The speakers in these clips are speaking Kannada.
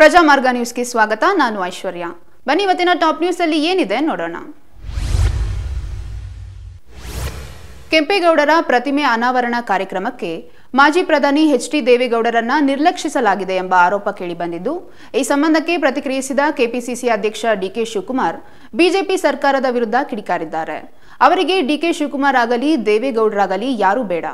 ಪ್ರಜಾ ಮಾರ್ಗ ನ್ಯೂಸ್ಗೆ ಸ್ವಾಗತ ನಾನು ಐಶ್ವರ್ಯ ಬನ್ನಿ ಇವತ್ತಿನ ಟಾಪ್ ನ್ಯೂಸ್ ಅಲ್ಲಿ ಏನಿದೆ ನೋಡೋಣ ಕೆಂಪೇಗೌಡರ ಪ್ರತಿಮೆ ಅನಾವರಣ ಕಾರ್ಯಕ್ರಮಕ್ಕೆ ಮಾಜಿ ಪ್ರಧಾನಿ ಎಚ್ ಡಿ ದೇವೇಗೌಡರನ್ನ ನಿರ್ಲಕ್ಷಿಸಲಾಗಿದೆ ಎಂಬ ಆರೋಪ ಕೇಳಿಬಂದಿದ್ದು ಈ ಸಂಬಂಧಕ್ಕೆ ಪ್ರತಿಕ್ರಿಯಿಸಿದ ಕೆಪಿಸಿಸಿ ಅಧ್ಯಕ್ಷ ಡಿಕೆ ಶಿವಕುಮಾರ್ ಬಿಜೆಪಿ ಸರ್ಕಾರದ ವಿರುದ್ಧ ಕಿಡಿಕಾರಿದ್ದಾರೆ ಅವರಿಗೆ ಡಿಕೆ ಶಿವಕುಮಾರ್ ಆಗಲಿ ದೇವೇಗೌಡರಾಗಲಿ ಯಾರೂ ಬೇಡ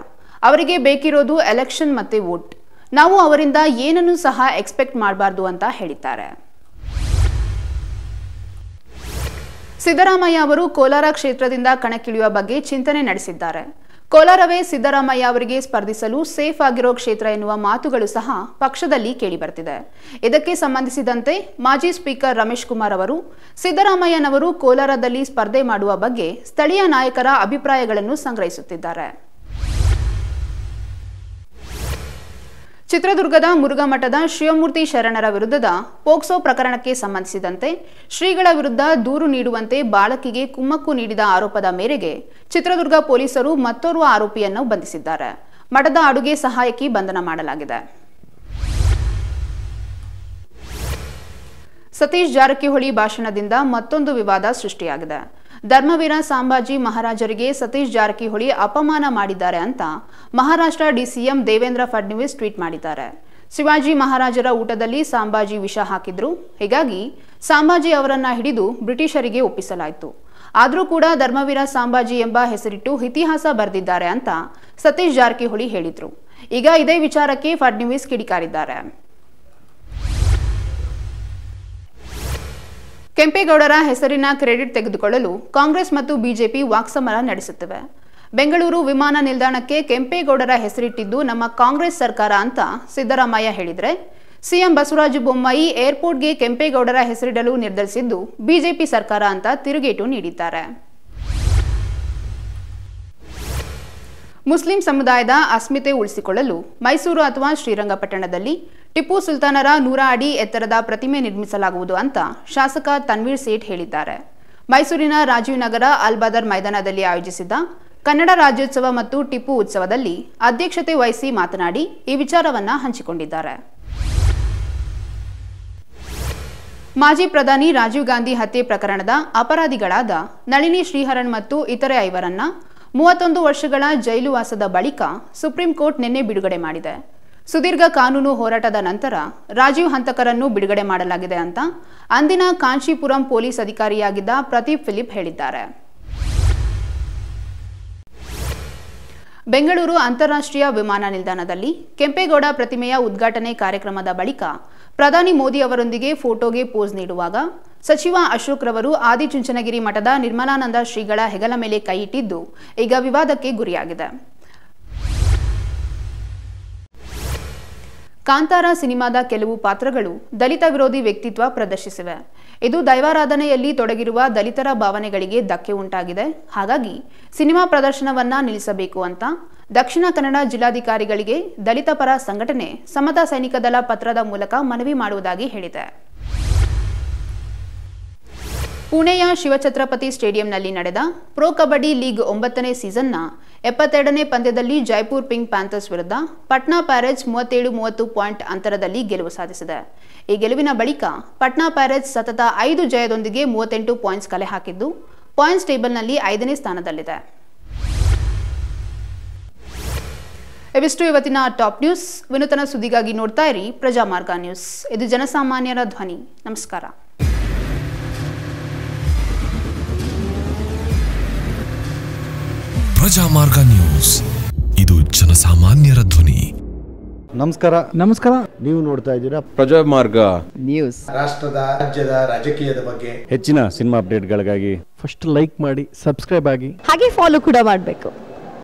ಅವರಿಗೆ ಬೇಕಿರೋದು ಎಲೆಕ್ಷನ್ ಮತ್ತೆ ವೋಟ್ ನಾವು ಅವರಿಂದ ಏನನ್ನು ಸಹ ಎಕ್ಸ್ಪೆಕ್ಟ್ ಮಾಡಬಾರ್ದು ಅಂತ ಹೇಳಿದ್ದಾರೆ ಸಿದ್ದರಾಮಯ್ಯ ಅವರು ಕೋಲಾರ ಕ್ಷೇತ್ರದಿಂದ ಕಣಕ್ಕಿಳಿಯುವ ಬಗ್ಗೆ ಚಿಂತನೆ ನಡೆಸಿದ್ದಾರೆ ಕೋಲಾರವೇ ಸಿದ್ದರಾಮಯ್ಯ ಅವರಿಗೆ ಸ್ಪರ್ಧಿಸಲು ಸೇಫ್ ಆಗಿರೋ ಕ್ಷೇತ್ರ ಎನ್ನುವ ಮಾತುಗಳು ಸಹ ಪಕ್ಷದಲ್ಲಿ ಕೇಳಿಬರ್ತಿದೆ ಇದಕ್ಕೆ ಸಂಬಂಧಿಸಿದಂತೆ ಮಾಜಿ ಸ್ಪೀಕರ್ ರಮೇಶ್ ಕುಮಾರ್ ಅವರು ಸಿದ್ದರಾಮಯ್ಯನವರು ಕೋಲಾರದಲ್ಲಿ ಸ್ಪರ್ಧೆ ಮಾಡುವ ಬಗ್ಗೆ ಸ್ಥಳೀಯ ನಾಯಕರ ಅಭಿಪ್ರಾಯಗಳನ್ನು ಸಂಗ್ರಹಿಸುತ್ತಿದ್ದಾರೆ ಚಿತ್ರದುರ್ಗದ ಮುರುಘಾಮಠದ ಶಿವಮೂರ್ತಿ ಶರಣರ ವಿರುದ್ಧದ ಪೋಕ್ಸೋ ಪ್ರಕರಣಕ್ಕೆ ಸಂಬಂಧಿಸಿದಂತೆ ಶ್ರೀಗಳ ವಿರುದ್ಧ ದೂರು ನೀಡುವಂತೆ ಬಾಲಕಿಗೆ ಕುಮ್ಮಕ್ಕು ನೀಡಿದ ಆರೋಪದ ಮೇರೆಗೆ ಚಿತ್ರದುರ್ಗ ಪೊಲೀಸರು ಮತ್ತೋರ್ವ ಆರೋಪಿಯನ್ನು ಬಂಧಿಸಿದ್ದಾರೆ ಮಠದ ಅಡುಗೆ ಸಹಾಯಕಿ ಬಂಧನ ಮಾಡಲಾಗಿದೆ ಸತೀಶ್ ಜಾರಕಿಹೊಳಿ ಭಾಷಣದಿಂದ ಮತ್ತೊಂದು ವಿವಾದ ಸೃಷ್ಟಿಯಾಗಿದೆ ಧರ್ಮವೀರ ಸಾಂಬಾಜಿ ಮಹಾರಾಜರಿಗೆ ಸತೀಶ್ ಜಾರಕಿಹೊಳಿ ಅಪಮಾನ ಮಾಡಿದ್ದಾರೆ ಅಂತ ಮಹಾರಾಷ್ಟ್ರ ಡಿಸಿಎಂ ದೇವೇಂದ್ರ ಫಡ್ನವೀಸ್ ಟ್ವೀಟ್ ಮಾಡಿದ್ದಾರೆ ಶಿವಾಜಿ ಮಹಾರಾಜರ ಊಟದಲ್ಲಿ ಸಾಂಬಾಜಿ ವಿಷ ಹಾಕಿದ್ರು ಹೀಗಾಗಿ ಸಾಂಬಾಜಿ ಅವರನ್ನ ಹಿಡಿದು ಬ್ರಿಟಿಷರಿಗೆ ಒಪ್ಪಿಸಲಾಯಿತು ಆದರೂ ಕೂಡ ಧರ್ಮವೀರ ಸಾಂಬಾಜಿ ಎಂಬ ಹೆಸರಿಟ್ಟು ಇತಿಹಾಸ ಬರೆದಿದ್ದಾರೆ ಅಂತ ಸತೀಶ್ ಜಾರಕಿಹೊಳಿ ಹೇಳಿದ್ರು ಈಗ ಇದೇ ವಿಚಾರಕ್ಕೆ ಫಡ್ನವೀಸ್ ಕಿಡಿಕಾರಿದ್ದಾರೆ ಕೆಂಪೇಗೌಡರ ಹೆಸರಿನ ಕ್ರೆಡಿಟ್ ತೆಗೆದುಕೊಳ್ಳಲು ಕಾಂಗ್ರೆಸ್ ಮತ್ತು ಬಿಜೆಪಿ ವಾಕ್ಸಮರ ನಡೆಸುತ್ತಿವೆ ಬೆಂಗಳೂರು ವಿಮಾನ ನಿಲ್ದಾಣಕ್ಕೆ ಕೆಂಪೇಗೌಡರ ಹೆಸರಿಟ್ಟಿದ್ದು ನಮ್ಮ ಕಾಂಗ್ರೆಸ್ ಸರ್ಕಾರ ಅಂತ ಸಿದ್ದರಾಮಯ್ಯ ಹೇಳಿದರೆ ಸಿಎಂ ಬಸವರಾಜ ಬೊಮ್ಮಾಯಿ ಏರ್ಪೋರ್ಟ್ಗೆ ಕೆಂಪೇಗೌಡರ ಹೆಸರಿಡಲು ನಿರ್ಧರಿಸಿದ್ದು ಬಿಜೆಪಿ ಸರ್ಕಾರ ಅಂತ ತಿರುಗೇಟು ನೀಡಿದ್ದಾರೆ ಮುಸ್ಲಿಂ ಸಮುದಾಯದ ಅಸ್ಮಿತೆ ಉಳಿಸಿಕೊಳ್ಳಲು ಮೈಸೂರು ಅಥವಾ ಶ್ರೀರಂಗಪಟ್ಟಣದಲ್ಲಿ ಟಿಪ್ಪು ಸುಲ್ತಾನರ ನೂರ ಅಡಿ ಎತ್ತರದ ಪ್ರತಿಮೆ ನಿರ್ಮಿಸಲಾಗುವುದು ಅಂತ ಶಾಸಕ ತನ್ವೀರ್ ಸೇಠ್ ಹೇಳಿದ್ದಾರೆ ಮೈಸೂರಿನ ರಾಜೀವ್ ನಗರ ಅಲ್ಬಾದರ್ ಮೈದಾನದಲ್ಲಿ ಆಯೋಜಿಸಿದ್ದ ಕನ್ನಡ ರಾಜ್ಯೋತ್ಸವ ಮತ್ತು ಟಿಪ್ಪು ಉತ್ಸವದಲ್ಲಿ ಅಧ್ಯಕ್ಷತೆ ವಹಿಸಿ ಮಾತನಾಡಿ ಈ ವಿಚಾರವನ್ನ ಹಂಚಿಕೊಂಡಿದ್ದಾರೆ ಮಾಜಿ ಪ್ರಧಾನಿ ರಾಜೀವ್ ಗಾಂಧಿ ಹತ್ಯೆ ಪ್ರಕರಣದ ಅಪರಾಧಿಗಳಾದ ನಳಿನಿ ಶ್ರೀಹರನ್ ಮತ್ತು ಇತರೆ ಐವರನ್ನ ಮೂವತ್ತೊಂದು ವರ್ಷಗಳ ಜೈಲುವಾಸದ ಬಳಿಕ ಸುಪ್ರೀಂ ಕೋರ್ಟ್ ನಿನ್ನೆ ಬಿಡುಗಡೆ ಮಾಡಿದೆ ಸುದೀರ್ಘ ಕಾನೂನು ಹೋರಾಟದ ನಂತರ ರಾಜೀವ್ ಹಂತಕರನ್ನು ಬಿಡುಗಡೆ ಮಾಡಲಾಗಿದೆ ಅಂತ ಅಂದಿನ ಕಾಂಚೀಪುರಂ ಪೊಲೀಸ್ ಅಧಿಕಾರಿಯಾಗಿದ್ದ ಪ್ರತೀಪ್ ಫಿಲಿಪ್ ಹೇಳಿದ್ದಾರೆ ಬೆಂಗಳೂರು ಅಂತಾರಾಷ್ಟ್ರೀಯ ವಿಮಾನ ನಿಲ್ದಾಣದಲ್ಲಿ ಕೆಂಪೇಗೌಡ ಪ್ರತಿಮೆಯ ಉದ್ಘಾಟನೆ ಕಾರ್ಯಕ್ರಮದ ಬಳಿಕ ಪ್ರಧಾನಿ ಮೋದಿ ಅವರೊಂದಿಗೆ ಫೋಟೋಗೆ ಪೋಸ್ ನೀಡುವಾಗ ಸಚಿವ ಅಶೋಕ್ ರವರು ಆದಿಚುಂಚನಗಿರಿ ಮಠದ ನಿರ್ಮಲಾನಂದ ಶ್ರೀಗಳ ಹೆಗಲ ಮೇಲೆ ಕೈಯಿಟ್ಟಿದ್ದು ಈಗ ವಿವಾದಕ್ಕೆ ಗುರಿಯಾಗಿದೆ ಕಾಂತಾರ ಸಿನಿಮಾದ ಕೆಲವು ಪಾತ್ರಗಳು ದಲಿತ ವಿರೋಧಿ ವ್ಯಕ್ತಿತ್ವ ಪ್ರದರ್ಶಿಸಿವೆ ಇದು ದೈವಾರಾಧನೆಯಲ್ಲಿ ತೊಡಗಿರುವ ದಲಿತರ ಭಾವನೆಗಳಿಗೆ ಧಕ್ಕೆ ಉಂಟಾಗಿದೆ ಹಾಗಾಗಿ ಸಿನಿಮಾ ಪ್ರದರ್ಶನವನ್ನ ನಿಲ್ಲಿಸಬೇಕು ಅಂತ ದಕ್ಷಿಣ ಕನ್ನಡ ಜಿಲ್ಲಾಧಿಕಾರಿಗಳಿಗೆ ದಲಿತ ಪರ ಸಂಘಟನೆ ಸಮತಾ ಸೈನಿಕ ದಳ ಪತ್ರದ ಮೂಲಕ ಮನವಿ ಮಾಡುವುದಾಗಿ ಹೇಳಿದೆ ಪುಣೆಯ ಶಿವಛತ್ರಪತಿ ಸ್ಟೇಡಿಯಂನಲ್ಲಿ ನಡೆದ ಪ್ರೊ ಕಬಡ್ಡಿ ಲೀಗ್ ಒಂಬತ್ತನೇ ಸೀಸನ್ನ ಎಪ್ಪತ್ತೆರಡನೇ ಪಂದ್ಯದಲ್ಲಿ ಜೈಪುರ್ ಪಿಂಕ್ ಪ್ಯಾಂಥರ್ಸ್ ವಿರುದ್ಧ ಪಟ್ನಾ ಪ್ಯಾರೇಜ್ ಮೂವತ್ತೇಳು ಮೂವತ್ತು ಪಾಯಿಂಟ್ ಅಂತರದಲ್ಲಿ ಗೆಲುವು ಸಾಧಿಸಿದೆ ಈ ಗೆಲುವಿನ ಬಳಿಕ ಪಟ್ನಾ ಪ್ಯಾರೇಜ್ ಸತತ ಐದು ಜಯದೊಂದಿಗೆ ಮೂವತ್ತೆಂಟು ಪಾಯಿಂಟ್ಸ್ ಕಲೆ ಹಾಕಿದ್ದು ಪಾಯಿಂಟ್ಸ್ ಟೇಬಲ್ನಲ್ಲಿ ಐದನೇ ಸ್ಥಾನದಲ್ಲಿದೆ ಇವಿಷ್ಟು ಇವತ್ತಿನ ಟಾಪ್ ನ್ಯೂಸ್ ವಿನೂತನ ಸುದ್ದಿಗಾಗಿ ನೋಡ್ತಾ ಇರಿ ಪ್ರಜಾಮಾರ್ಗ ನ್ಯೂಸ್ ಇದು ಜನಸಾಮಾನ್ಯರ ಧ್ವನಿ ನಮಸ್ಕಾರ ಪ್ರಜಾ ಮಾರ್ಗ ನ್ಯೂಸ್ ಇದು ಜನಸಾಮಾನ್ಯರ ಧ್ವನಿ ನಮಸ್ಕಾರ ನಮಸ್ಕಾರ ನೀವು ನೋಡ್ತಾ ಇದ್ದೀರಾ ಪ್ರಜಾಮಾರ್ಗ ನ್ಯೂಸ್ ರಾಷ್ಟ್ರದ ರಾಜ್ಯದ ರಾಜಕೀಯದ ಬಗ್ಗೆ ಹೆಚ್ಚಿನ ಸಿನಿಮಾ ಅಪ್ಡೇಟ್ಗಳಿಗಾಗಿ ಫಸ್ಟ್ ಲೈಕ್ ಮಾಡಿ ಸಬ್ಸ್ಕ್ರೈಬ್ ಆಗಿ ಹಾಗೆ ಫಾಲೋ ಕೂಡ ಮಾಡಬೇಕು